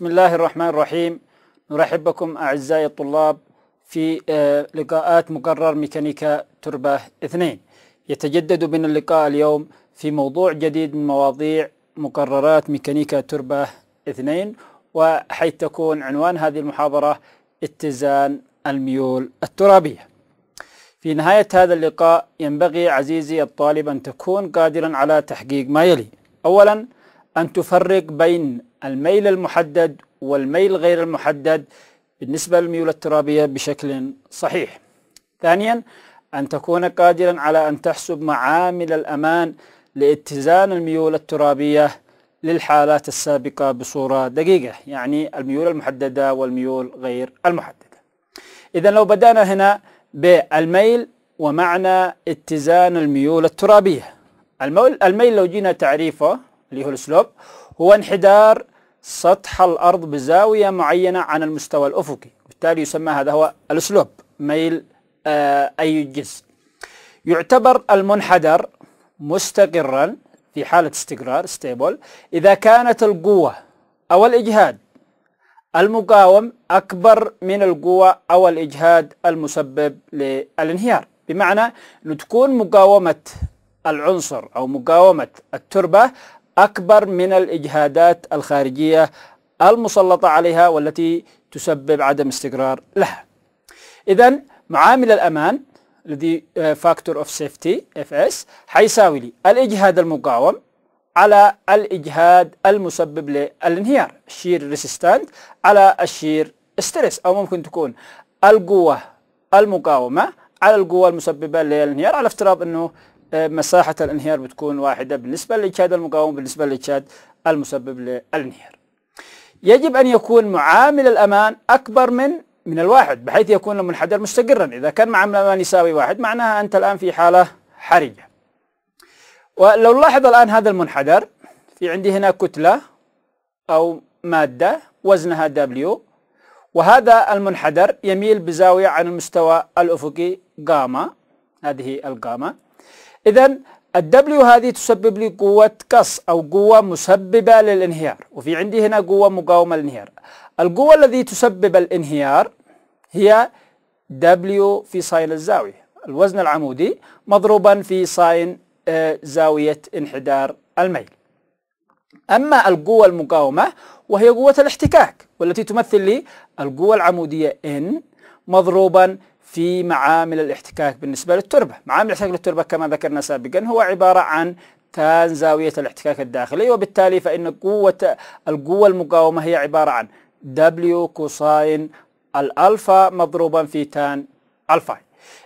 بسم الله الرحمن الرحيم نرحب بكم أعزائي الطلاب في آه، لقاءات مقرر ميكانيكا تربة اثنين يتجدد بنا اللقاء اليوم في موضوع جديد من مواضيع مقررات ميكانيكا تربة اثنين وحيث تكون عنوان هذه المحاضرة اتزان الميول الترابية في نهاية هذا اللقاء ينبغي عزيزي الطالب أن تكون قادرا على تحقيق ما يلي أولا أن تفرق بين الميل المحدد والميل غير المحدد بالنسبة للميول الترابية بشكل صحيح ثانيا أن تكون قادرا على أن تحسب معامل الأمان لاتزان الميول الترابية للحالات السابقة بصورة دقيقة يعني الميول المحددة والميول غير المحددة إذا لو بدأنا هنا بالميل ومعنى اتزان الميول الترابية الميل لو جينا تعريفه اللي هو السلوب هو انحدار سطح الأرض بزاوية معينة عن المستوى الأفقي بالتالي يسمى هذا هو السلوب ميل آه أي جزء يعتبر المنحدر مستقرا في حالة استقرار ستيبل إذا كانت القوة أو الإجهاد المقاوم أكبر من القوة أو الإجهاد المسبب للانهيار بمعنى أن تكون مقاومة العنصر أو مقاومة التربة أكبر من الإجهادات الخارجية المسلطة عليها والتي تسبب عدم استقرار لها إذا معامل الأمان الذي فاكتور اوف سيفتي اف اس حيساوي لي الاجهاد المقاوم على الاجهاد المسبب للانهيار شير ريسيستانت على الشير ستريس او ممكن تكون القوه المقاومه على القوه المسببه للانهيار على افتراض انه مساحة الانهيار بتكون واحدة بالنسبة للإجهاد المقاوم بالنسبة للإجهاد المسبب للانهيار يجب أن يكون معامل الأمان أكبر من من الواحد بحيث يكون المنحدر مستقرا إذا كان معامل الأمان يساوي واحد معناها أنت الآن في حالة حرجة ولو نلاحظ الآن هذا المنحدر في عندي هنا كتلة أو مادة وزنها W وهذا المنحدر يميل بزاوية عن المستوى الأفقي جاما هذه الجاما إذا الدبليو هذه تسبب لي قوة قص أو قوة مسببة للانهيار وفي عندي هنا قوة مقاومة للانهيار القوة التي تسبب الانهيار هي دبليو في ساين الزاوية الوزن العمودي مضروبا في ساين آه، زاوية انحدار الميل أما القوة المقاومة وهي قوة الاحتكاك والتي تمثل لي القوة العمودية N مضروبا في معامل الاحتكاك بالنسبة للتربة معامل الاحتكاك للتربة كما ذكرنا سابقا هو عبارة عن تان زاوية الاحتكاك الداخلي وبالتالي فإن قوة القوة المقاومة هي عبارة عن W كوساين الألفا مضروبا في تان ألفا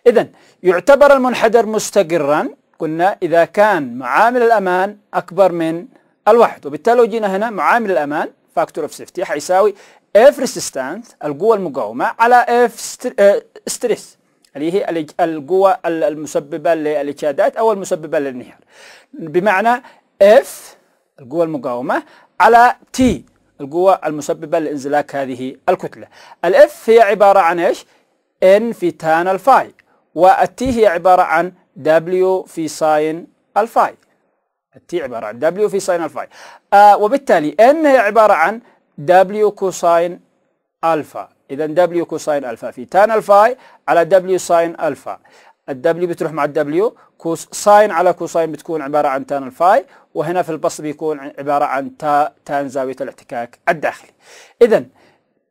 إذا يعتبر المنحدر مستقرا قلنا إذا كان معامل الأمان أكبر من الواحد وبالتالي لو جينا هنا معامل الأمان فاكتور اوف سيفتي حيساوي اف ريسيستانت القوة المقاومة على اف آه، ستريس اللي هي القوة المسببة للإجهادات أو المسببة للانهيار بمعنى اف القوة المقاومة على تي القوة المسببة لانزلاق هذه الكتلة الاف هي عبارة عن ايش؟ ان في تان الفاي والتي هي عبارة عن دبليو في ساين الفاي التي عبارة عن دبليو في ساين الفاي آه وبالتالي ان هي عبارة عن دبليو كوساين الفا اذا دبليو كوساين الفا في تان الفاي على دبليو ساين الفا الدبليو بتروح مع الدبليو كوس ساين على كوساين بتكون عباره عن تان الفاي وهنا في البسط بيكون عباره عن تا تان زاويه الاحتكاك الداخلي اذا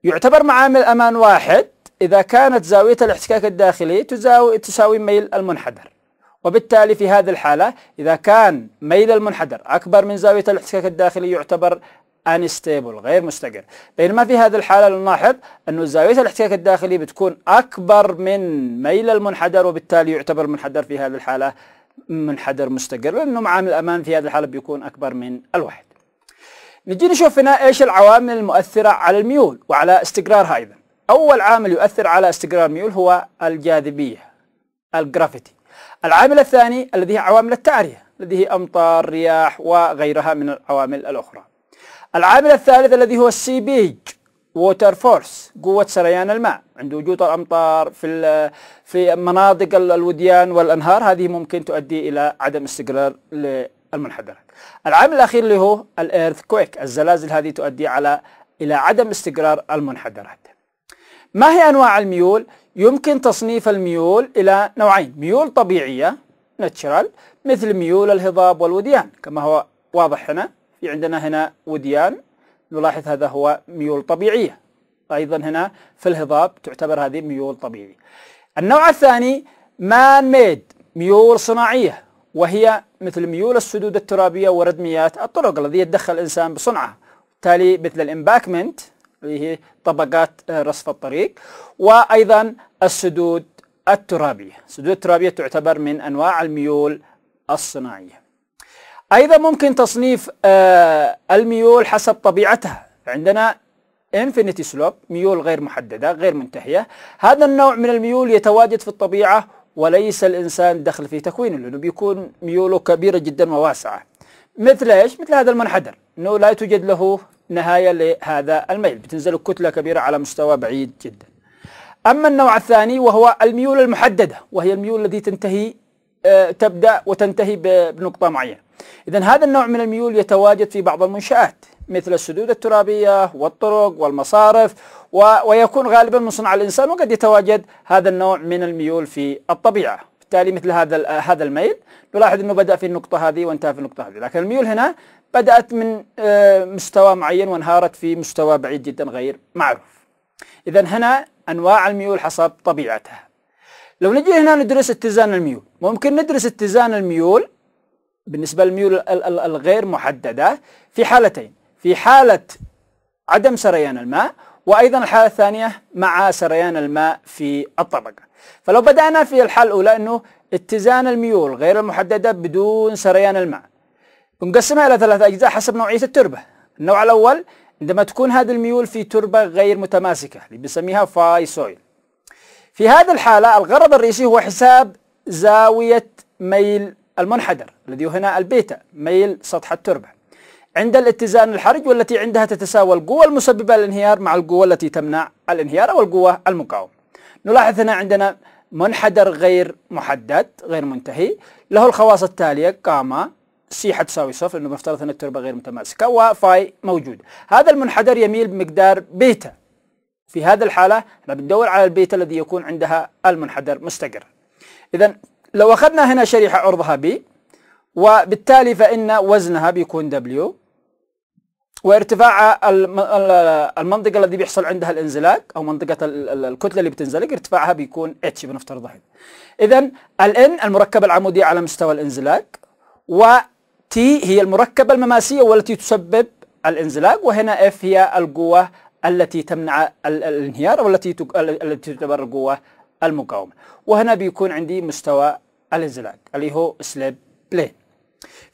يعتبر معامل امان واحد اذا كانت زاويه الاحتكاك الداخلي تزاوي تساوي ميل المنحدر وبالتالي في هذه الحالة إذا كان ميل المنحدر أكبر من زاوية الاحتكاك الداخلي يعتبر انستيبل غير مستقر بينما في هذه الحاله نلاحظ انه زاويه الاحتكاك الداخلي بتكون اكبر من ميل المنحدر وبالتالي يعتبر المنحدر في هذه الحاله منحدر مستقر لانه معامل الامان في هذه الحاله بيكون اكبر من الواحد نجي نشوف هنا ايش العوامل المؤثره على الميول وعلى استقرارها ايضا اول عامل يؤثر على استقرار الميول هو الجاذبيه الجرافيتي العامل الثاني الذي هي عوامل التعريه الذي هي امطار رياح وغيرها من العوامل الاخرى العامل الثالث الذي هو السيبيج ووتر فورس قوة سريان الماء عند وجود الأمطار في في مناطق الوديان والأنهار هذه ممكن تؤدي إلى عدم استقرار للمنحدرات. العامل الأخير اللي هو الإيرث كويك الزلازل هذه تؤدي على إلى عدم استقرار المنحدرات. ما هي أنواع الميول؟ يمكن تصنيف الميول إلى نوعين، ميول طبيعية ناتشرال مثل ميول الهضاب والوديان كما هو واضح هنا عندنا هنا وديان نلاحظ هذا هو ميول طبيعية أيضا هنا في الهضاب تعتبر هذه ميول طبيعية النوع الثاني مان ميد ميول صناعية وهي مثل ميول السدود الترابية وردميات الطرق الذي يتدخل الإنسان بصنعها بالتالي مثل الإمباكمنت اللي هي طبقات آه، رصف الطريق وأيضا السدود الترابية السدود الترابية تعتبر من أنواع الميول الصناعية أيضا ممكن تصنيف آه، الميول حسب طبيعتها عندنا انفينيتي سلوب ميول غير محددة غير منتهية هذا النوع من الميول يتواجد في الطبيعة وليس الإنسان دخل في تكوينه لأنه بيكون ميوله كبيرة جدا وواسعة مثل إيش؟ مثل هذا المنحدر أنه لا توجد له نهاية لهذا الميل بتنزل كتلة كبيرة على مستوى بعيد جدا أما النوع الثاني وهو الميول المحددة وهي الميول التي تنتهي آه، تبدأ وتنتهي بنقطة معينة إذا هذا النوع من الميول يتواجد في بعض المنشآت مثل السدود الترابية والطرق والمصارف و... ويكون غالبا من صنع الإنسان وقد يتواجد هذا النوع من الميول في الطبيعة بالتالي مثل هذا هذا الميل نلاحظ انه بدا في النقطه هذه وانتهى في النقطه هذه لكن الميول هنا بدات من آه، مستوى معين وانهارت في مستوى بعيد جدا غير معروف اذا هنا انواع الميول حسب طبيعتها لو نجي هنا ندرس اتزان الميول ممكن ندرس اتزان الميول بالنسبة للميول الغير محددة في حالتين في حالة عدم سريان الماء وأيضا الحالة الثانية مع سريان الماء في الطبقة فلو بدأنا في الحالة الأولى أنه اتزان الميول غير المحددة بدون سريان الماء نقسمها إلى ثلاثة أجزاء حسب نوعية التربة النوع الأول عندما تكون هذه الميول في تربة غير متماسكة اللي بنسميها فاي سويل في هذه الحالة الغرض الرئيسي هو حساب زاوية ميل المنحدر الذي هنا البيتا ميل سطح التربة عند الاتزان الحرج والتي عندها تتساوى القوة المسببة للانهيار مع القوة التي تمنع الانهيار أو القوة المقاومة نلاحظ هنا عندنا منحدر غير محدد غير منتهي له الخواص التالية قاما سي حتساوي صفر لأنه مفترض أن التربة غير متماسكة وفاي موجود هذا المنحدر يميل بمقدار بيتا في هذه الحالة احنا بندور على البيتا الذي يكون عندها المنحدر مستقر إذا لو أخذنا هنا شريحة عرضها بي وبالتالي فإن وزنها بيكون W وارتفاع المنطقة الذي بيحصل عندها الانزلاق أو منطقة الكتلة اللي بتنزلق ارتفاعها بيكون H بنفترضها هنا إذا ال N المركبة العمودية على مستوى الانزلاق و T هي المركبة المماسية والتي تسبب الانزلاق وهنا F هي القوة التي تمنع الانهيار أو التي تعتبر القوة المقاومة وهنا بيكون عندي مستوى الانزلاق اللي هو سليب بلين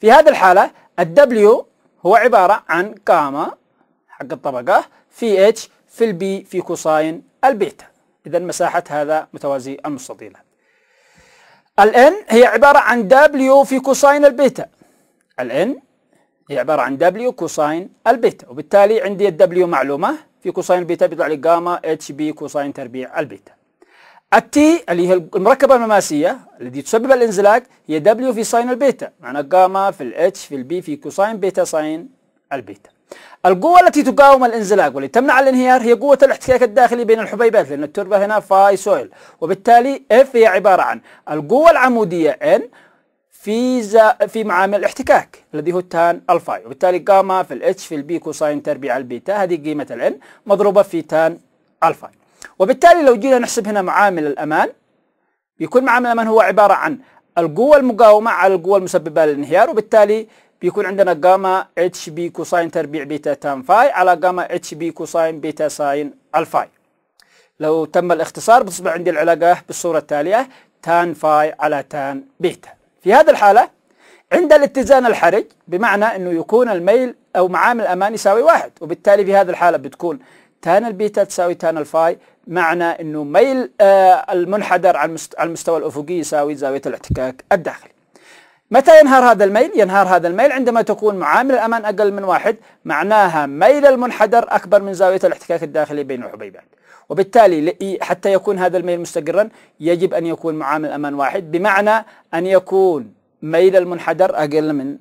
في هذه الحالة الدبليو هو عبارة عن كاما حق الطبقة في اتش في البي في كوساين البيتا إذا مساحة هذا متوازي المستطيلات الان هي عبارة عن دبليو في كوساين البيتا الان هي عبارة عن دبليو كوساين البيتا وبالتالي عندي الدبليو معلومة في كوساين البيتا بيطلع لي جاما اتش بي كوساين تربيع البيتا التي اللي هي المركبة المماسية التي تسبب الانزلاق هي دبليو في ساين البيتا معنى جاما في الاتش في البي في كوساين بيتا ساين البيتا القوة التي تقاوم الانزلاق والتي تمنع الانهيار هي قوة الاحتكاك الداخلي بين الحبيبات لأن التربة هنا فاي سويل وبالتالي اف هي عبارة عن القوة العمودية ان في زا في معامل الاحتكاك الذي هو تان الفاي وبالتالي جاما في الاتش في البي كوساين تربيع البيتا هذه قيمة الان مضروبة في تان الفاي وبالتالي لو جينا نحسب هنا معامل الأمان بيكون معامل الأمان هو عبارة عن القوة المقاومة على القوة المسببة للانهيار وبالتالي بيكون عندنا جاما اتش بي كوساين تربيع بيتا تان فاي على جاما اتش بي كوساين بيتا ساين الفاي لو تم الاختصار بتصبح عندي العلاقة بالصورة التالية تان فاي على تان بيتا في هذه الحالة عند الاتزان الحرج بمعنى أنه يكون الميل أو معامل الأمان يساوي واحد وبالتالي في هذه الحالة بتكون تان البيتا تساوي تان الفاي معنى انه ميل آه المنحدر على المستوى الافقي يساوي زاويه الاحتكاك الداخلي. متى ينهار هذا الميل؟ ينهار هذا الميل عندما تكون معامل الأمان أقل من واحد معناها ميل المنحدر أكبر من زاوية الاحتكاك الداخلي بين الحبيبات وبالتالي حتى يكون هذا الميل مستقرا يجب أن يكون معامل الأمان واحد بمعنى أن يكون ميل المنحدر أقل من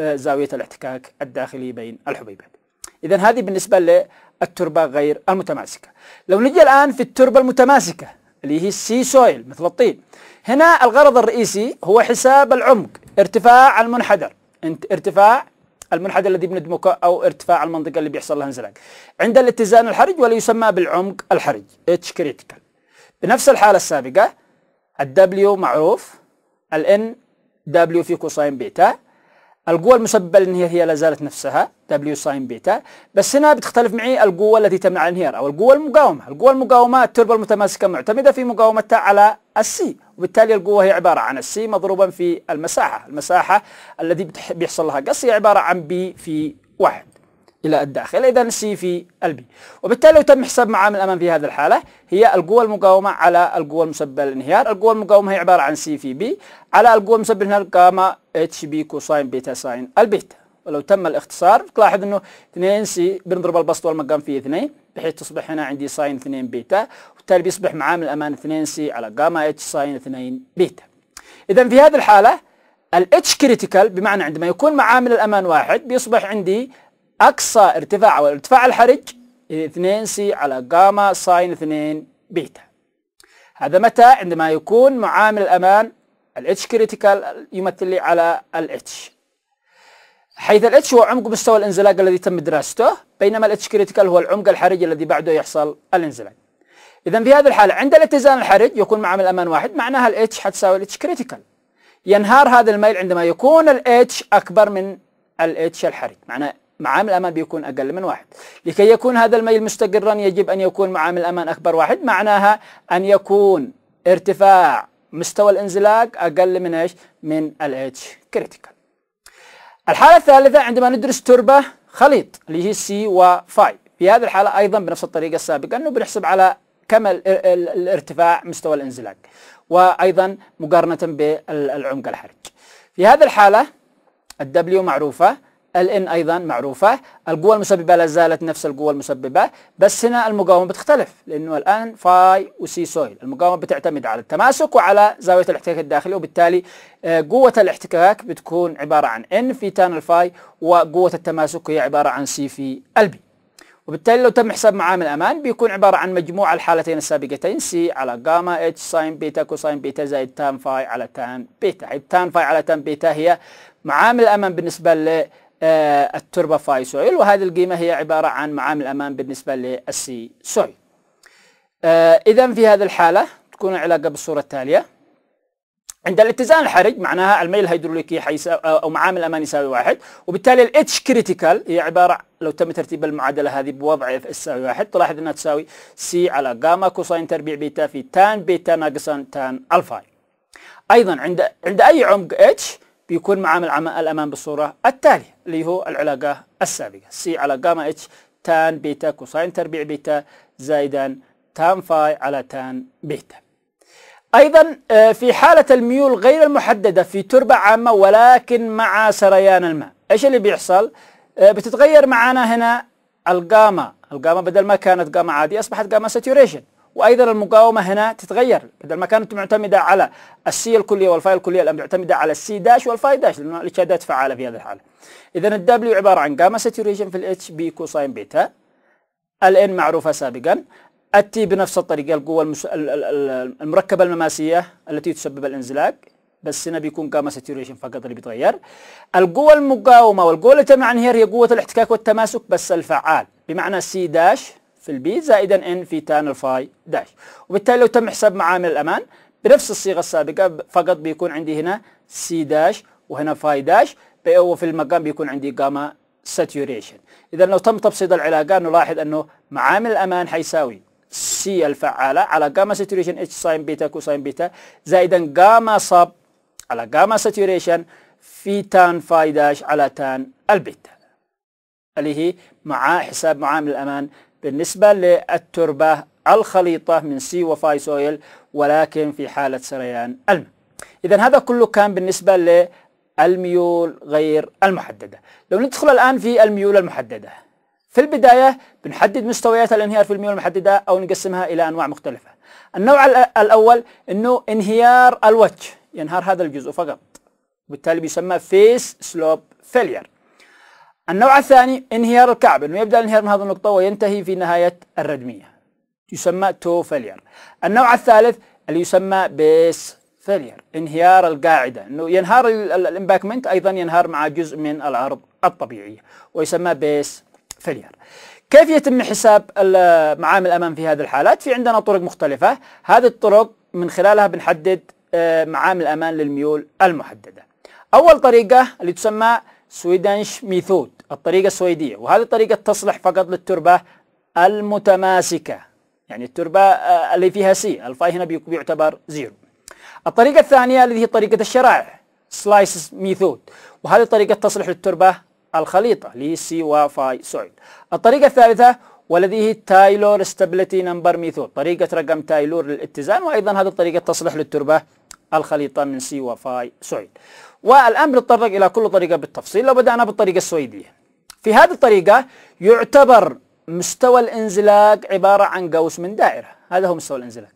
آه، زاوية الاحتكاك الداخلي بين الحبيبات إذا هذه بالنسبة التربة غير المتماسكة لو نجي الآن في التربة المتماسكة اللي هي السي سويل مثل الطين هنا الغرض الرئيسي هو حساب العمق ارتفاع المنحدر انت ارتفاع المنحدر الذي بندمكه او ارتفاع المنطقه اللي بيحصل لها انزلاق عند الاتزان الحرج ولا يسمى بالعمق الحرج اتش كريتيكال بنفس الحاله السابقه الدبليو معروف الان دبليو في كوساين بيتا القوة المسببة للانهيار هي لا زالت نفسها دبليو ساين بيتا بس هنا بتختلف معي القوة التي تمنع الانهيار أو القوة المقاومة القوة المقاومة التربة المتماسكة معتمدة في مقاومتها على السي وبالتالي القوة هي عبارة عن السي مضروبا في المساحة المساحة الذي بيحصل لها قص هي عبارة عن بي في واحد إلى الداخل إذا سي في البي وبالتالي لو تم حساب معامل الأمان في هذه الحالة هي القوة المقاومة على القوة المسببة للانهيار القوة المقاومة هي عبارة عن سي في بي على القوة المسببة للانهيار جاما اتش بي كوساين بيتا ساين البيتا ولو تم الاختصار تلاحظ انه 2 سي بنضرب البسط والمقام في 2 بحيث تصبح هنا عندي ساين 2 بيتا وبالتالي بيصبح معامل الامان 2 سي على جاما اتش ساين 2 بيتا اذا في هذه الحاله الاتش كريتيكال بمعنى عندما يكون معامل الامان واحد بيصبح عندي أقصى ارتفاع أو الارتفاع الحرج 2 سي على جاما ساين 2 بيتا هذا متى عندما يكون معامل الأمان الاتش كريتيكال يمثل لي على الاتش حيث الاتش هو عمق مستوى الانزلاق الذي تم دراسته بينما الاتش كريتيكال هو العمق الحرج الذي بعده يحصل الانزلاق اذا في هذه الحاله عند الاتزان الحرج يكون معامل الامان واحد معناها الاتش حتساوي الاتش كريتيكال ينهار هذا الميل عندما يكون الاتش اكبر من الاتش الحرج معناه معامل الأمان بيكون أقل من واحد لكي يكون هذا الميل مستقرا يجب أن يكون معامل الأمان أكبر واحد معناها أن يكون ارتفاع مستوى الانزلاق أقل من إيش من الـ H critical الحالة الثالثة عندما ندرس تربة خليط اللي هي C و Phi في هذه الحالة أيضا بنفس الطريقة السابقة أنه بنحسب على كم الارتفاع مستوى الانزلاق وأيضا مقارنة بالعمق الحرج في هذه الحالة الدبليو معروفة الان أيضا معروفة القوة المسببة لا زالت نفس القوة المسببة بس هنا المقاومة بتختلف لأنه الآن فاي وسي سويل المقاومة بتعتمد على التماسك وعلى زاوية الاحتكاك الداخلي وبالتالي آه، قوة الاحتكاك بتكون عبارة عن ان في تان الفاي وقوة التماسك هي عبارة عن سي في البي وبالتالي لو تم حساب معامل امان بيكون عبارة عن مجموع الحالتين السابقتين سي على جاما اتش ساين بيتا كوساين بيتا زائد تان فاي على تان بيتا حيث تان فاي على تان بيتا هي معامل الامان بالنسبة ل آه، التربة فاي سويل وهذه القيمة هي عبارة عن معامل أمان بالنسبة للسي سويل آه، إذا في هذه الحالة تكون العلاقة بالصورة التالية عند الاتزان الحرج معناها الميل الهيدروليكي او معامل الامان يساوي واحد وبالتالي الاتش كريتيكال هي عباره لو تم ترتيب المعادله هذه بوضع اف اس يساوي واحد تلاحظ انها تساوي سي على جاما كوساين تربيع بيتا في تان بيتا ناقصا تان الفا ايضا عند عند اي عمق اتش بيكون معامل الأمان بالصورة التالية اللي هو العلاقة السابقة سي على جاما اتش تان بيتا كوساين تربيع بيتا زائدا تان فاي على تان بيتا أيضا آه، في حالة الميول غير المحددة في تربة عامة ولكن مع سريان الماء إيش اللي بيحصل؟ آه، بتتغير معنا هنا الجاما الجاما بدل ما كانت جاما عادية أصبحت جاما ساتوريشن وايضا المقاومه هنا تتغير بدل ما كانت معتمده على السي الكليه والفاي الكليه الان معتمده على السي داش والفاي داش لانه الاشادات فعاله في هذه الحاله اذا الدبليو عباره عن جاما ساتوريشن في الاتش بي كوساين بيتا الان معروفه سابقا التي بنفس الطريقه القوه المس... المركبه المماسيه التي تسبب الانزلاق بس هنا بيكون جاما ساتوريشن فقط اللي بيتغير القوة المقاومة والقوة اللي تمنع انهيار هي قوة الاحتكاك والتماسك بس الفعال بمعنى سي داش في البي زائدا ان في تان الفاي داش وبالتالي لو تم حساب معامل الأمان بنفس الصيغة السابقة فقط بيكون عندي هنا سي داش وهنا فاي داش وفي المقام بيكون عندي جاما ساتيوريشن إذا لو تم تبسيط العلاقة نلاحظ أنه معامل الأمان حيساوي سي الفعالة على جاما ساتيوريشن اتش ساين بيتا كوساين بيتا زائدا جاما صب على جاما ساتيوريشن في تان فاي داش على تان البيتا اللي هي مع حساب معامل الأمان بالنسبة للتربة الخليطة من سي وفاي سويل ولكن في حالة سريان الماء إذا هذا كله كان بالنسبة للميول غير المحددة لو ندخل الآن في الميول المحددة في البداية بنحدد مستويات الانهيار في الميول المحددة أو نقسمها إلى أنواع مختلفة النوع الأول أنه انهيار الوجه ينهار هذا الجزء فقط وبالتالي بيسمى فيس سلوب فيلير النوع الثاني انهيار الكعب انه يبدا الانهيار من هذه النقطه وينتهي في نهايه الردميه يسمى تو فيلير النوع الثالث اللي يسمى بيس فيلير انهيار القاعده انه ينهار الامباكمنت ايضا ينهار مع جزء من العرض الطبيعيه ويسمى بيس فيلير كيف يتم حساب معامل الأمان في هذه الحالات؟ في عندنا طرق مختلفة هذه الطرق من خلالها بنحدد آه، معامل الأمان للميول المحددة أول طريقة اللي تسمى سويدنش ميثود الطريقة السويدية وهذه الطريقة تصلح فقط للتربة المتماسكة يعني التربة آه، اللي فيها سي الفاي هنا بيعتبر زيرو الطريقة الثانية اللي هي طريقة الشرائع سلايسز ميثود وهذه الطريقة تصلح للتربة الخليطة اللي هي سي وفاي سويد الطريقة الثالثة والذي هي تايلور ستابلتي نمبر ميثود طريقة رقم تايلور للاتزان وأيضا هذه الطريقة تصلح للتربة الخليطة من سي وفاي سويد والآن بنتطرق إلى كل طريقة بالتفصيل لو بدأنا بالطريقة السويدية في هذه الطريقة يعتبر مستوى الانزلاق عبارة عن قوس من دائرة هذا هو مستوى الانزلاق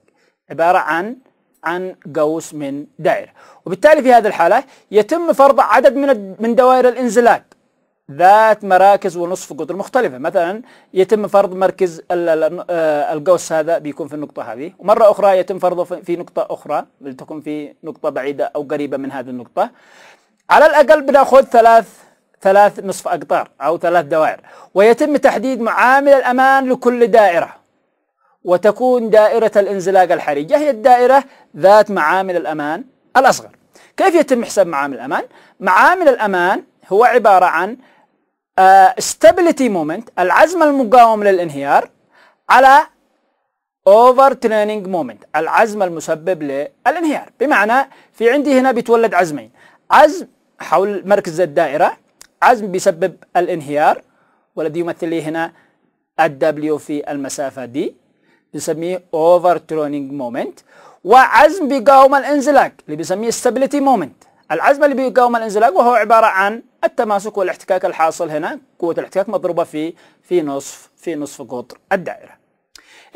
عبارة عن عن قوس من دائرة وبالتالي في هذه الحالة يتم فرض عدد من من دوائر الانزلاق ذات مراكز ونصف قطر مختلفة مثلا يتم فرض مركز آه، القوس هذا بيكون في النقطة هذه ومرة أخرى يتم فرضه في نقطة أخرى لتكون في نقطة بعيدة أو قريبة من هذه النقطة على الأقل بناخذ ثلاث ثلاث نصف أقطار أو ثلاث دوائر ويتم تحديد معامل الأمان لكل دائرة وتكون دائرة الانزلاق الحرجة هي الدائرة ذات معامل الأمان الأصغر كيف يتم حساب معامل الأمان؟ معامل الأمان هو عبارة عن آه، stability مومنت العزم المقاوم للانهيار على اوفر تريننج مومنت العزم المسبب للانهيار بمعنى في عندي هنا بيتولد عزمين عزم حول مركز الدائره عزم بيسبب الانهيار والذي يمثل لي هنا الدبليو في المسافة دي بنسميه اوفر overturning مومنت وعزم بيقاوم الانزلاق اللي بنسميه ستابيليتي مومنت العزم اللي بيقاوم الانزلاق وهو عبارة عن التماسك والاحتكاك الحاصل هنا قوة الاحتكاك مضروبة في في نصف في نصف قطر الدائرة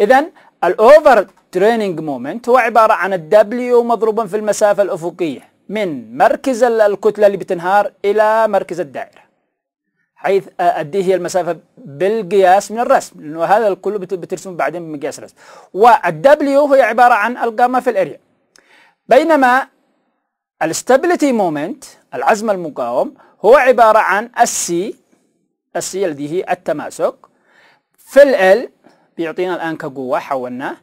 إذا الأوفر تريننج مومنت هو عبارة عن الدبليو مضروبا في المسافة الأفقية من مركز الكتلة اللي بتنهار إلى مركز الدائرة حيث أدي آه، هي المسافة بالقياس من الرسم لأنه هذا كله بترسمه بعدين بمقياس الرسم والدبليو هي عبارة عن القامة في الأريا بينما الستابلتي مومنت العزم المقاوم هو عبارة عن السي السي الذي هي التماسك في ال بيعطينا الآن كقوة حولناه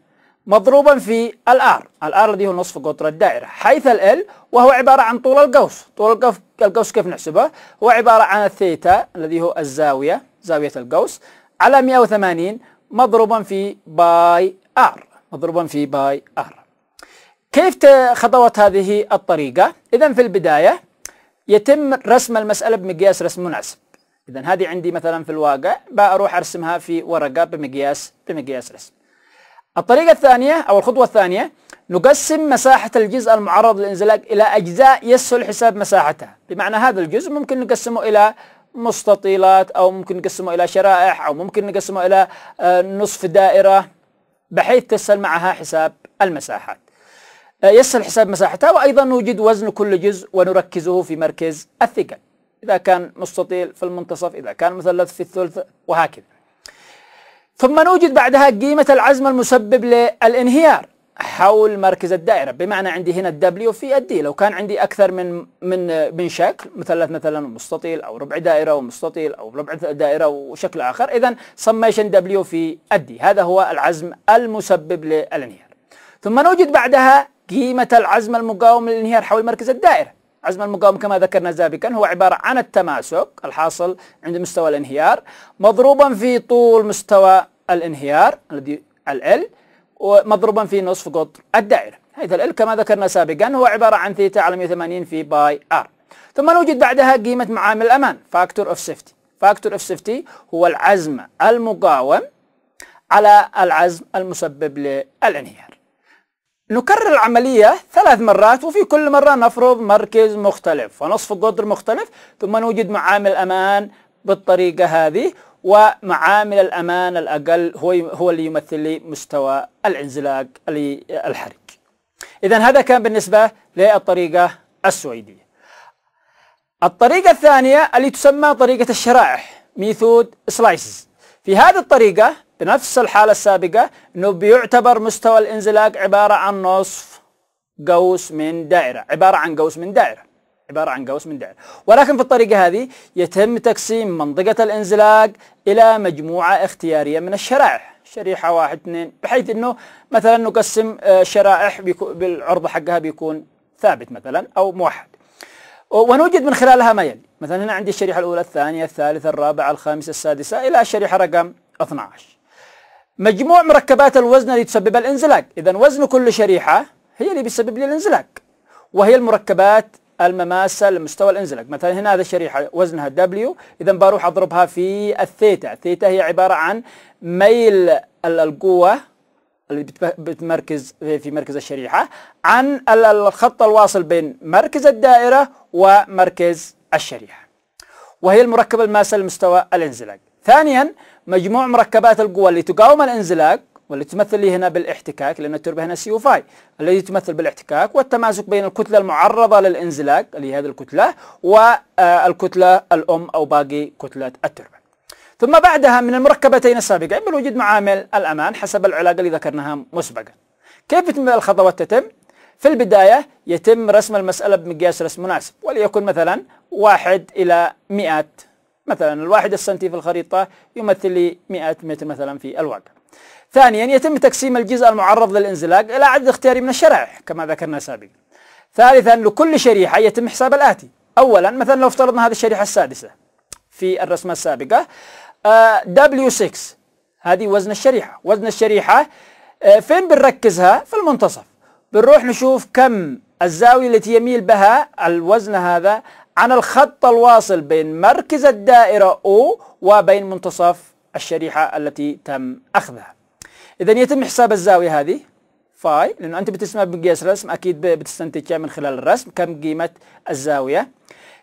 مضروبا في الار الار الذي هو نصف قطر الدائرة حيث ال وهو عبارة عن طول القوس طول القوس القوس كيف نحسبه هو عبارة عن الثيتا الذي هو الزاوية زاوية القوس على 180 مضروبا في باي ار مضروبا في باي ار كيف خطوات هذه الطريقة إذا في البداية يتم رسم المسألة بمقياس رسم مناسب إذا هذه عندي مثلا في الواقع بروح أرسمها في ورقة بمقياس بمقياس رسم الطريقة الثانية أو الخطوة الثانية نقسم مساحة الجزء المعرض للانزلاق إلى أجزاء يسهل حساب مساحتها بمعنى هذا الجزء ممكن نقسمه إلى مستطيلات أو ممكن نقسمه إلى شرائح أو ممكن نقسمه إلى آه، نصف دائرة بحيث تسهل معها حساب المساحات آه، يسهل حساب مساحتها وأيضا نوجد وزن كل جزء ونركزه في مركز الثقل إذا كان مستطيل في المنتصف إذا كان مثلث في الثلث وهكذا ثم نوجد بعدها قيمة العزم المسبب للانهيار حول مركز الدائرة بمعنى عندي هنا الدبليو في الدي لو كان عندي أكثر من من من شكل مثلث مثلا مستطيل أو ربع دائرة ومستطيل أو ربع دائرة وشكل آخر إذا سميشن دبليو في الدي هذا هو العزم المسبب للانهيار ثم نوجد بعدها قيمة العزم المقاوم للانهيار حول مركز الدائرة عزم المقاوم كما ذكرنا سابقا هو عبارة عن التماسك الحاصل عند مستوى الانهيار مضروبا في طول مستوى الانهيار الذي ال ومضروبا في نصف قطر الدائرة حيث ال كما ذكرنا سابقا هو عبارة عن ثيتا على 180 في باي ار ثم نوجد بعدها قيمة معامل الأمان فاكتور اوف سيفتي فاكتور اوف سيفتي هو العزم المقاوم على العزم المسبب للانهيار نكرر العملية ثلاث مرات وفي كل مرة نفرض مركز مختلف ونصف قدر مختلف ثم نوجد معامل أمان بالطريقة هذه ومعامل الأمان الأقل هو هو اللي يمثل لي مستوى الانزلاق الحرج. إذا هذا كان بالنسبة للطريقة السويدية. الطريقة الثانية اللي تسمى طريقة الشرائح ميثود سلايسز. في هذه الطريقة بنفس الحالة السابقة أنه بيعتبر مستوى الانزلاق عبارة عن نصف قوس من دائرة عبارة عن قوس من دائرة عبارة عن قوس من دائرة ولكن في الطريقة هذه يتم تقسيم منطقة الانزلاق إلى مجموعة اختيارية من الشرائح شريحة واحد اثنين بحيث أنه مثلا نقسم آه، شرائح بالعرض حقها بيكون ثابت مثلا أو موحد ونوجد من خلالها ما يلي مثلا هنا عندي الشريحة الأولى الثانية الثالثة الرابعة الخامسة السادسة إلى الشريحة رقم 12 مجموع مركبات الوزن اللي تسبب الانزلاق إذا وزن كل شريحة هي اللي بتسبب لي الانزلاق وهي المركبات المماسة لمستوى الانزلاق مثلا هنا هذه الشريحة وزنها دبليو، إذا بروح أضربها في الثيتا الثيتا هي عبارة عن ميل القوة اللي بتمركز في مركز الشريحة عن الخط الواصل بين مركز الدائرة ومركز الشريحة وهي المركبة الماسة لمستوى الانزلاق ثانيا مجموع مركبات القوى اللي تقاوم الانزلاق واللي تمثل لي هنا بالاحتكاك لأن التربة هنا سي فاي الذي تمثل بالاحتكاك والتماسك بين الكتلة المعرضة للانزلاق اللي هي هذه الكتلة والكتلة آه، الأم أو باقي كتلة التربة ثم بعدها من المركبتين السابقين بالوجود معامل الأمان حسب العلاقة اللي ذكرناها مسبقا كيف الخطوات تتم؟ في البداية يتم رسم المسألة بمقياس رسم مناسب وليكن مثلا واحد إلى مئة مثلا الواحد السنتي في الخريطة يمثل لي 100 متر مثلا في الواقع ثانيا يتم تقسيم الجزء المعرض للانزلاق إلى عدد اختياري من الشرائح كما ذكرنا سابقا ثالثا لكل شريحة يتم حساب الآتي أولا مثلا لو افترضنا هذه الشريحة السادسة في الرسمة السابقة آه، W6 هذه وزن الشريحة وزن الشريحة آه، فين بنركزها في المنتصف بنروح نشوف كم الزاوية التي يميل بها الوزن هذا عن الخط الواصل بين مركز الدائرة O وبين منتصف الشريحة التي تم أخذها إذا يتم حساب الزاوية هذه فاي لأنه أنت بتسمى بمقياس رسم أكيد بتستنتجها من خلال الرسم كم قيمة الزاوية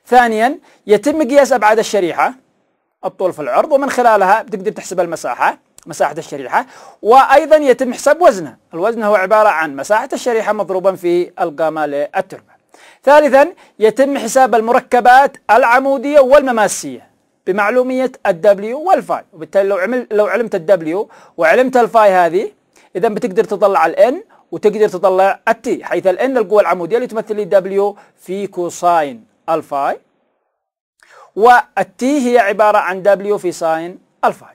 ثانيا يتم قياس أبعاد الشريحة الطول في العرض ومن خلالها بتقدر تحسب المساحة مساحة الشريحة وأيضا يتم حساب وزنها الوزن هو عبارة عن مساحة الشريحة مضروبا في القامة للتربة ثالثا يتم حساب المركبات العمودية والمماسية بمعلومية الدبليو والفاي وبالتالي لو عمل لو علمت الدبليو وعلمت الفاي هذه إذا بتقدر تطلع الان وتقدر تطلع التي حيث الان القوة العمودية اللي تمثل الدبليو في كوساين الفاي والتي هي عبارة عن دبليو في ساين الفاي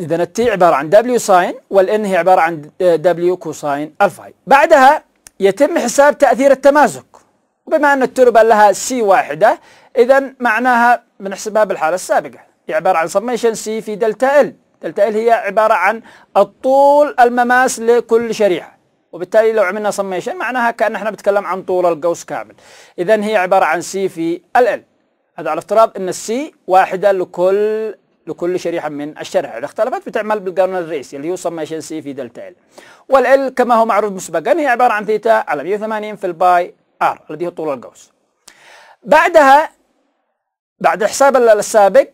إذا التي عبارة عن دبليو ساين والان هي عبارة عن دبليو كوساين الفاي بعدها يتم حساب تأثير التمازك وبما أن التربة لها سي واحدة إذا معناها بنحسبها بالحالة السابقة هي عبارة عن سميشن سي في دلتا ال دلتا ال هي عبارة عن الطول المماس لكل شريحة وبالتالي لو عملنا سميشن معناها كأن احنا بنتكلم عن طول القوس كامل إذا هي عبارة عن سي في ال ال هذا على افتراض أن السي واحدة لكل لكل شريحة من الشرائح إذا اختلفت بتعمل بالقانون الرئيسي اللي يسمى سميشن سي في دلتا ال والال كما هو معروف مسبقا هي عبارة عن ثيتا على 180 في الباي ار الذي هو طول القوس بعدها بعد الحساب السابق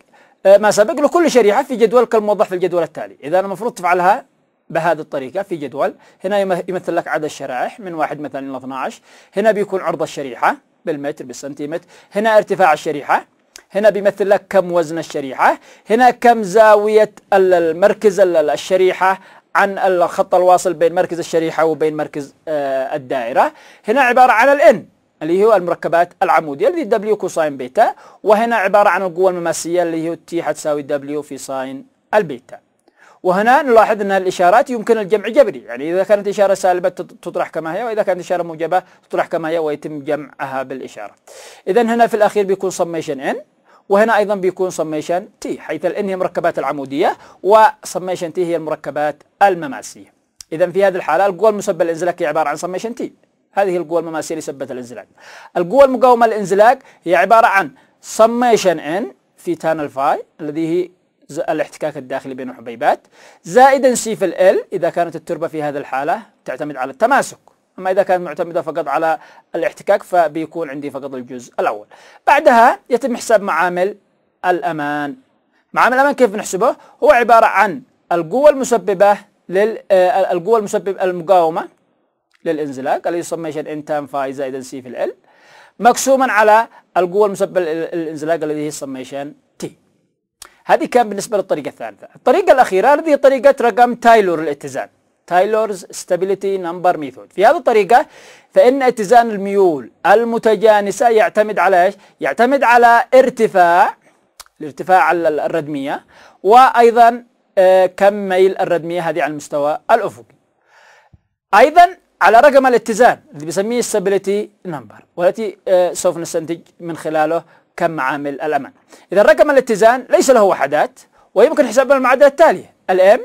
آه، ما سبق لكل شريحة في جدول كالموضح في الجدول التالي إذا المفروض تفعلها بهذه الطريقة في جدول هنا يمثل لك عدد الشرائح من واحد مثلا إلى 12 هنا بيكون عرض الشريحة بالمتر بالسنتيمتر هنا ارتفاع الشريحة هنا بيمثل لك كم وزن الشريحة هنا كم زاوية المركز الشريحة عن الخط الواصل بين مركز الشريحة وبين مركز آه، الدائرة هنا عبارة عن الان اللي هو المركبات العمودية اللي دبليو كوساين بيتا وهنا عبارة عن القوة المماسية اللي هي تي حتساوي دبليو في ساين البيتا وهنا نلاحظ أن الإشارات يمكن الجمع جبري يعني إذا كانت إشارة سالبة تطرح كما هي وإذا كانت إشارة موجبة تطرح كما هي ويتم جمعها بالإشارة إذا هنا في الأخير بيكون سميشن إن وهنا أيضا بيكون سميشن تي حيث الإن هي مركبات العمودية وسميشن تي هي المركبات المماسية إذا في هذه الحالة القوى المسببة للانزلاق هي عبارة عن سميشن تي هذه القوى المماسية اللي سببت الانزلاق القوى المقاومة للانزلاق هي عبارة عن سميشن إن في تان الفاي الذي هي الاحتكاك الداخلي بين الحبيبات زائدا سي في ال إذا كانت التربة في هذه الحالة تعتمد على التماسك أما إذا كانت معتمدة فقط على الاحتكاك فبيكون عندي فقط الجزء الأول بعدها يتم حساب معامل الأمان معامل الأمان كيف نحسبه؟ هو عبارة عن القوة المسببة لل آه، القوة المسببة المقاومة للانزلاق اللي يسمى ان تام فاي زائد سي في ال مقسوما على القوة المسببة للانزلاق الذي هي السميشن تي هذه كان بالنسبة للطريقة الثالثة الطريقة الأخيرة هذه طريقة رقم تايلور الاتزان تايلورز ستابيليتي نمبر ميثود في هذه الطريقة فإن اتزان الميول المتجانسة يعتمد على إيش؟ يعتمد على ارتفاع الارتفاع الردمية وأيضا آه، كم ميل الردمية هذه على المستوى الأفقي أيضا على رقم الاتزان اللي بسميه ستابيليتي نمبر والتي آه، سوف نستنتج من خلاله كم عامل الأمان إذا رقم الاتزان ليس له وحدات ويمكن حسابه المعادلة التالية الام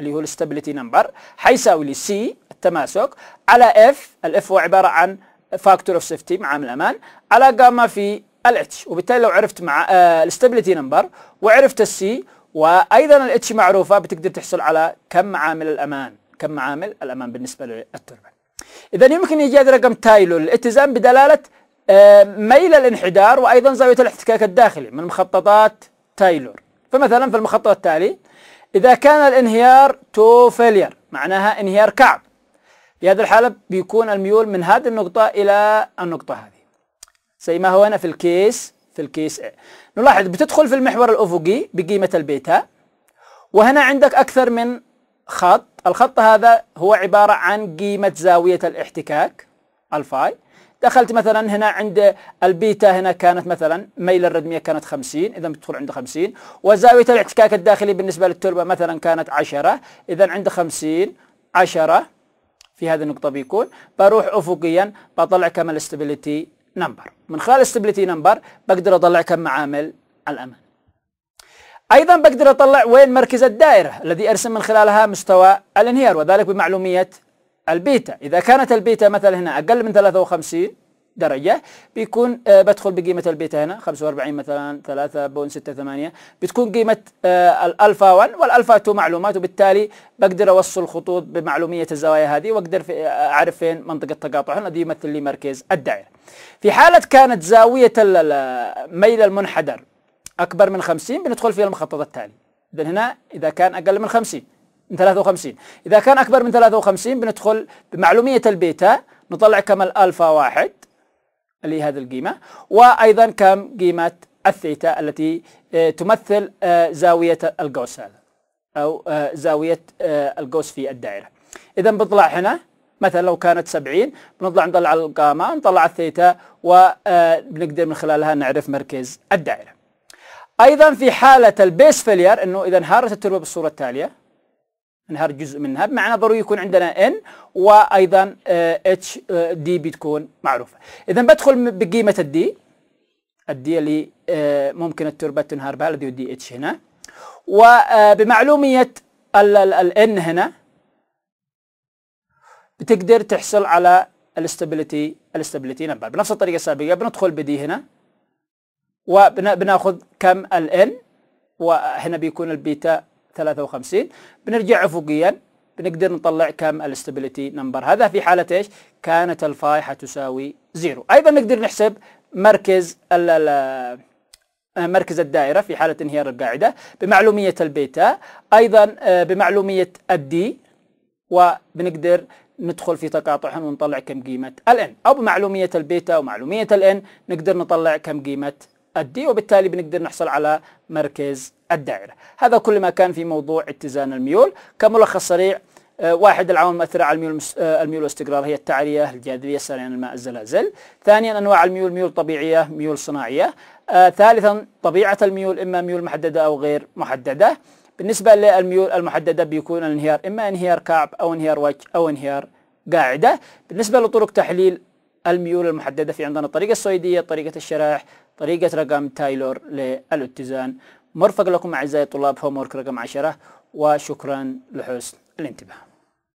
اللي هو الستابيليتي نمبر حيساوي لي سي التماسك على اف الاف هو عباره عن فاكتور اوف سيفتي معامل امان على جاما في الاتش وبالتالي لو عرفت مع آه، الاستابيليتي نمبر وعرفت السي وايضا الاتش معروفه بتقدر تحصل على كم عامل الامان كم عامل الامان بالنسبه للتربه اذا يمكن ايجاد رقم تايلو للاتزان بدلاله آه، ميل الانحدار وايضا زاويه الاحتكاك الداخلي من مخططات تايلور فمثلا في المخطط التالي إذا كان الانهيار تو فيلير معناها انهيار كعب في هذه الحالة بيكون الميول من هذه النقطة إلى النقطة هذه زي ما هو هنا في الكيس في الكيس A. نلاحظ بتدخل في المحور الأفقي بقيمة البيتا وهنا عندك أكثر من خط الخط هذا هو عبارة عن قيمة زاوية الاحتكاك الفاي دخلت مثلا هنا عند البيتا هنا كانت مثلا ميل الردميه كانت 50 اذا بتدخل عند 50 وزاويه الاحتكاك الداخلي بالنسبه للتربه مثلا كانت 10 اذا عند 50 10 في هذه النقطه بيكون بروح افقيا بطلع كم الاستابيليتي نمبر من خلال الاستابيليتي نمبر بقدر اطلع كم معامل الامان ايضا بقدر اطلع وين مركز الدائره الذي ارسم من خلالها مستوى الانهيار وذلك بمعلوميه البيتا إذا كانت البيتا مثلا هنا أقل من 53 درجة بيكون آه، بدخل بقيمة البيتا هنا 45 مثلا 8 بتكون قيمة آه، الألفا 1 والألفا 2 معلومات وبالتالي بقدر أوصل خطوط بمعلومية الزوايا هذه وأقدر في آه، أعرف فين منطقة تقاطع هنا دي يمثل لي مركز الدائرة في حالة كانت زاوية ميل المنحدر أكبر من 50 بندخل في المخطط التالي إذا هنا إذا كان أقل من 50 من 53 إذا كان أكبر من 53 بندخل بمعلومية البيتا نطلع كم الألفا واحد اللي هذه القيمة وأيضا كم قيمة الثيتا التي آه، تمثل آه، زاوية القوس هذا أو آه، زاوية القوس في الدائرة إذا بطلع هنا مثلا لو كانت 70 بنطلع نطلع القامة نطلع الثيتا وبنقدر من خلالها نعرف مركز الدائرة أيضا في حالة البيس فيلير أنه إذا انهارت التربة بالصورة التالية انهار جزء منها بمعنى ضروري يكون عندنا ان وايضا اتش آه، دي آه، بتكون معروفه اذا بدخل بقيمه الدي الدي اللي آه، ممكن التربه تنهار بها الذي دي اتش هنا وبمعلوميه ال ان هنا بتقدر تحصل على الاستابيليتي الاستابيليتي نمبر بنفس الطريقه السابقه بندخل بدي هنا وبناخذ كم الان وهنا بيكون البيتا 53 بنرجع افقيا بنقدر نطلع كم الاستابيليتي نمبر هذا في حالة ايش كانت الفاي حتساوي زيرو ايضا نقدر نحسب مركز آه، مركز الدائرة في حالة انهيار القاعدة بمعلومية البيتا أيضا آه، بمعلومية الدي وبنقدر ندخل في تقاطعهم ونطلع كم قيمة الان أو بمعلومية البيتا ومعلومية الان نقدر نطلع كم قيمة الدي وبالتالي بنقدر نحصل على مركز الدائرة هذا كل ما كان في موضوع اتزان الميول كملخص سريع آه، واحد العوامل المؤثرة على الميول آه، الميول والاستقرار هي التعرية، الجاذبية، ثانيا الماء، الزلازل. ثانيا أنواع الميول ميول طبيعية، ميول صناعية. آه ثالثا طبيعة الميول إما ميول محددة أو غير محددة. بالنسبة للميول المحددة بيكون الانهيار إما انهيار كعب أو انهيار وجه أو انهيار قاعدة. بالنسبة لطرق تحليل الميول المحددة في عندنا الطريقة السويدية طريقة الشرائح طريقة رقم تايلور للاتزان مرفق لكم أعزائي الطلاب هومورك رقم عشرة وشكرا لحسن الانتباه